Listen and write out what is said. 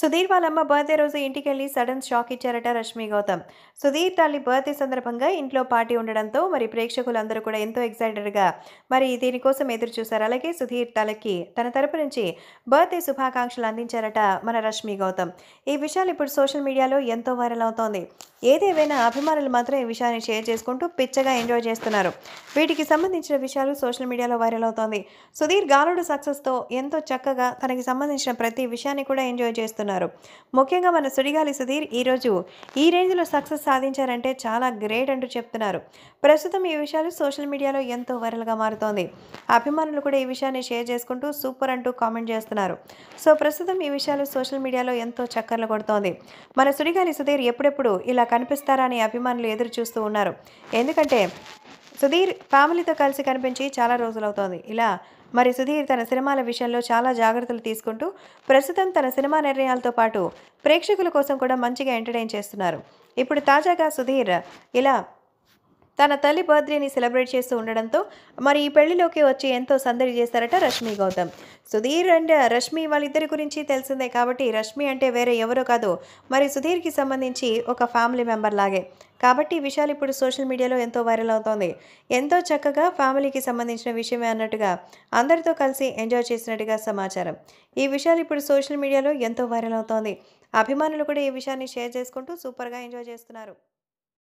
సుధీర్ అమ్మ బర్త్డే రోజు ఇంటికి వెళ్ళి సడన్ షాక్ ఇచ్చారట రష్మి గౌతమ్ సుధీర్ తల్లి బర్త్డే సందర్భంగా ఇంట్లో పార్టీ ఉండడంతో మరి ప్రేక్షకులందరూ కూడా ఎంతో ఎక్సైటెడ్గా మరి దీనికోసం ఎదురు చూశారు అలాగే సుధీర్ తలకి తన తరపు నుంచి బర్త్డే శుభాకాంక్షలు అందించారట మన రష్మి గౌతమ్ ఈ విషయాలు ఇప్పుడు సోషల్ మీడియాలో ఎంతో వైరల్ అవుతోంది ఏదేవైనా అభిమానులు మాత్రం ఈ విషయాన్ని షేర్ చేసుకుంటూ పిచ్చగా ఎంజాయ్ చేస్తున్నారు వీటికి సంబంధించిన విషయాలు సోషల్ మీడియాలో వైరల్ అవుతోంది సుధీర్ గాలుడు సక్సెస్తో ఎంతో చక్కగా తనకి సంబంధించిన ప్రతి విషయాన్ని కూడా ఎంజాయ్ చేస్తున్నారు చేస్తున్నారు ముఖ్యంగా మన సుడిగాలి సుధీర్ ఈరోజు ఈ రేంజ్లో సక్సెస్ సాధించారంటే చాలా గ్రేట్ అంటూ చెప్తున్నారు ప్రస్తుతం ఈ విషయాలు సోషల్ మీడియాలో ఎంతో వైరల్గా మారుతోంది అభిమానులు కూడా ఈ విషయాన్ని షేర్ చేసుకుంటూ సూపర్ అంటూ కామెంట్ చేస్తున్నారు సో ప్రస్తుతం ఈ విషయాలు సోషల్ మీడియాలో ఎంతో చక్కర్లు కొడుతోంది మన సుడిగాలి సుధీర్ ఎప్పుడెప్పుడు ఇలా కనిపిస్తారా అని అభిమానులు ఎదురు చూస్తూ ఉన్నారు ఎందుకంటే సుధీర్ ఫ్యామిలీతో కలిసి కనిపించి చాలా రోజులవుతోంది ఇలా మరి సుధీర్ తన సినిమాల విషయంలో చాలా జాగ్రత్తలు తీసుకుంటూ ప్రస్తుతం తన సినిమా నిర్ణయాలతో పాటు ప్రేక్షకుల కోసం కూడా మంచిగా ఎంటర్టైన్ చేస్తున్నారు ఇప్పుడు తాజాగా సుధీర్ ఇలా తన తల్లి బర్త్డేని సెలబ్రేట్ చేస్తూ ఉండడంతో మరి ఈ పెళ్లిలోకి వచ్చి ఎంతో సందడి చేశారట రష్మి గౌతమ్ సుధీర్ అండ్ రష్మి వాళ్ళిద్దరి గురించి తెలిసిందే కాబట్టి రష్మి అంటే వేరే ఎవరో కాదు మరి సుధీర్కి సంబంధించి ఒక ఫ్యామిలీ మెంబర్ లాగే కాబట్టి విషయాలు ఇప్పుడు సోషల్ మీడియాలో ఎంతో వైరల్ అవుతోంది ఎంతో చక్కగా ఫ్యామిలీకి సంబంధించిన విషయమే అన్నట్టుగా అందరితో కలిసి ఎంజాయ్ చేసినట్టుగా సమాచారం ఈ విషయాలు ఇప్పుడు సోషల్ మీడియాలో ఎంతో వైరల్ అవుతోంది అభిమానులు కూడా ఈ విషయాన్ని షేర్ చేసుకుంటూ సూపర్గా ఎంజాయ్ చేస్తున్నారు